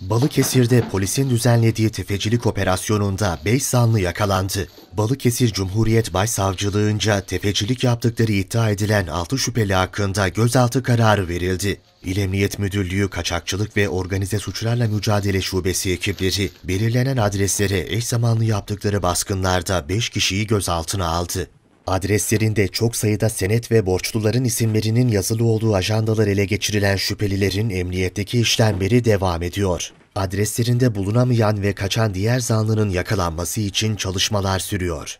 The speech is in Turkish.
Balıkesir'de polisin düzenlediği tefecilik operasyonunda 5 zanlı yakalandı. Balıkesir Cumhuriyet Başsavcılığınca tefecilik yaptıkları iddia edilen 6 şüpheli hakkında gözaltı kararı verildi. İl Emniyet Müdürlüğü Kaçakçılık ve Organize Suçlarla Mücadele Şubesi ekipleri belirlenen adreslere eş zamanlı yaptıkları baskınlarda 5 kişiyi gözaltına aldı. Adreslerinde çok sayıda senet ve borçluların isimlerinin yazılı olduğu ajandalar ele geçirilen şüphelilerin emniyetteki işlemleri devam ediyor. Adreslerinde bulunamayan ve kaçan diğer zanlının yakalanması için çalışmalar sürüyor.